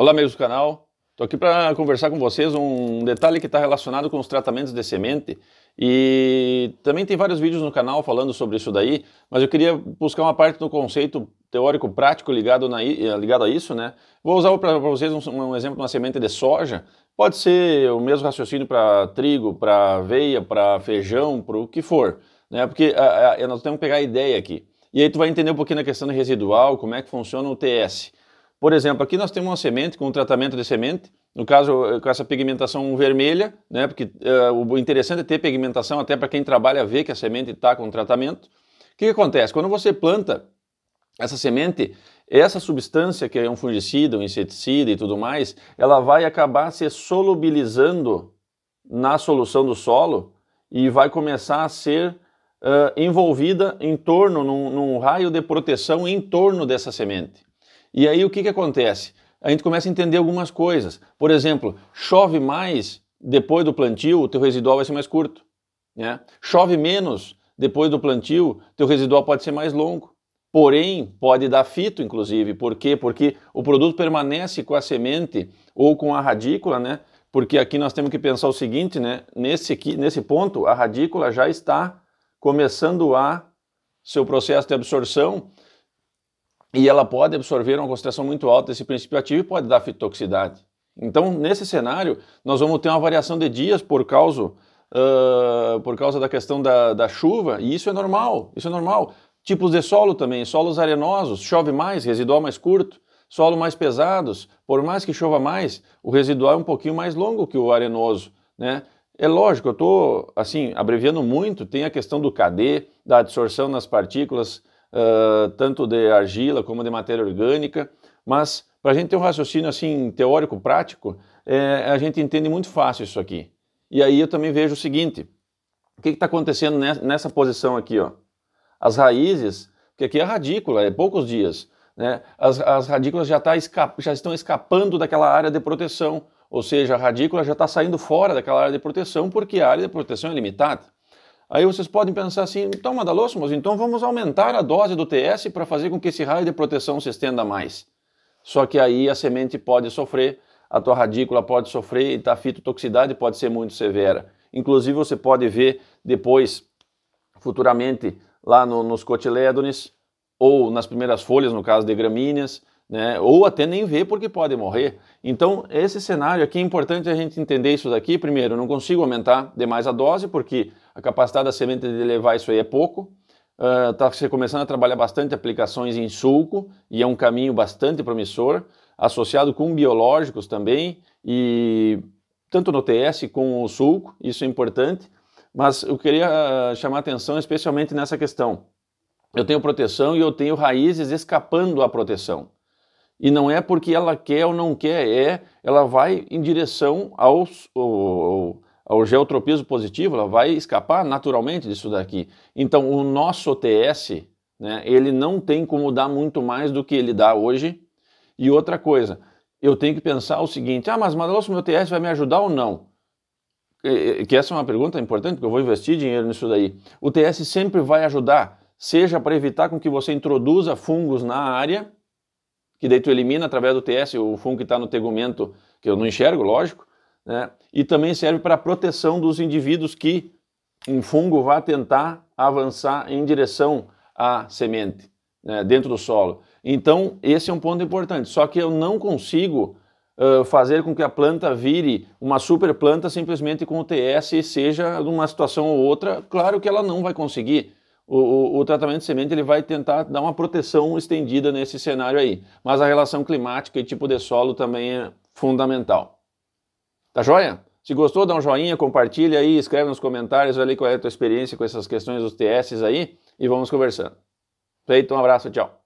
Olá, amigos do canal. Estou aqui para conversar com vocês um detalhe que está relacionado com os tratamentos de semente e também tem vários vídeos no canal falando sobre isso daí, mas eu queria buscar uma parte do conceito teórico prático ligado, eh, ligado a isso, né? Vou usar para vocês um, um, exemplo de uma semente de soja. Pode ser o mesmo raciocínio para trigo, para aveia, para feijão, para o que for, né? Porque a, a, nós temos que pegar a ideia aqui. E aí tu vai entender um pouquinho a questão residual, como é que funciona o TS. Por exemplo, aqui nós temos uma semente com um tratamento de semente, no caso eh, com essa pigmentação vermelha, né? Porque uh, o interessante é ter pigmentação até para quem trabalha ver que a semente está com tratamento. O que, que acontece? Quando você planta essa semente, essa substância que é um fungicida, um inseticida e tudo mais, ela vai acabar se solubilizando na solução do solo e vai começar a ser uh, envolvida em torno, num, num raio de proteção em torno dessa semente. E aí o que, que acontece? A gente começa a entender algumas coisas. Por exemplo, chove mais depois do plantio, o teu residual vai ser mais curto. Né? Chove menos depois do plantio, teu residual pode ser mais longo. Porém, pode dar fito, inclusive. Por quê? Porque o produto permanece com a semente ou com a radícula, né? Porque aqui nós temos que pensar o seguinte, né? Nesse, aqui, nesse ponto, a radícula já está começando a seu processo de absorção e ela pode absorver uma concentração muito alta desse princípio ativo e pode dar fitotoxicidade. Então, nesse cenário, nós vamos ter uma variação de dias por causa, uh, por causa da questão da, da chuva, e isso é normal, isso é normal. Tipos de solo também, solos arenosos, chove mais, residual mais curto, solo mais pesados, por mais que chova mais, o residual é um pouquinho mais longo que o arenoso, né? É lógico, eu estou, assim, abreviando muito, tem a questão do KD, da adsorção nas partículas, uh, tanto de argila como de matéria orgânica, mas para a gente ter um raciocínio assim teórico-prático, é, a gente entende muito fácil isso aqui. E aí eu também vejo o seguinte, o que está acontecendo nessa, nessa, posição aqui? Ó? As raízes, porque aqui é radícula, é poucos dias, né? as, as radículas já, tá esca, já estão escapando daquela área de proteção, ou seja, a radícula já está saindo fora daquela área de proteção porque a área de proteção é limitada. Aí vocês podem pensar assim, então Madalosso, mas então vamos aumentar a dose do TS para fazer com que esse raio de proteção se estenda mais. Só que aí a semente pode sofrer, a tua radícula pode sofrer e tá, a fitotoxicidade pode ser muito severa. Inclusive você pode ver depois, futuramente, lá no, nos cotilédones ou nas primeiras folhas, no caso de gramíneas, né? ou até nem ver porque podem morrer. Então, esse cenário aqui é importante a gente entender isso daqui. Primeiro, eu não consigo aumentar demais a dose porque a capacidade da semente de levar isso aí é pouco. Está ah, uh, se começando a trabalhar bastante aplicações em sulco e é um caminho bastante promissor, associado com biológicos também, e tanto no TS como no sulco, isso é importante. Mas eu queria ah, chamar atenção especialmente nessa questão. Eu tenho proteção e eu tenho raízes escapando à proteção. E não é porque ela quer ou não quer, é ela vai em direção aos, ao, ao geotropismo positivo, ela vai escapar naturalmente disso daqui. Então, o nosso OTS, né, ele não tem como dar muito mais do que ele dá hoje. E outra coisa, eu tenho que pensar o seguinte: ah, mas o meu TS vai me ajudar ou não? Que essa é uma pergunta importante, porque eu vou investir dinheiro nisso daí. O TS sempre vai ajudar, seja para evitar com que você introduza fungos na área, que daí tu elimina através do TS o fungo que está no tegumento, que eu não enxergo, lógico, né? e também serve para proteção dos indivíduos que um fungo vá tentar avançar em direção à semente, né? dentro do solo. Então, esse é um ponto importante, só que eu não consigo uh, fazer com que a planta vire uma super planta simplesmente com o TS, seja numa situação ou outra, claro que ela não vai conseguir, o, o, tratamento de semente ele vai tentar dar uma proteção estendida nesse cenário aí. Mas a relação climática e tipo de solo também é fundamental. Tá joia? Se gostou, dá um joinha, compartilha aí, escreve nos comentários ali qual é a tua experiência com essas questões dos TSs aí e vamos conversando. Feito, um abraço, tchau.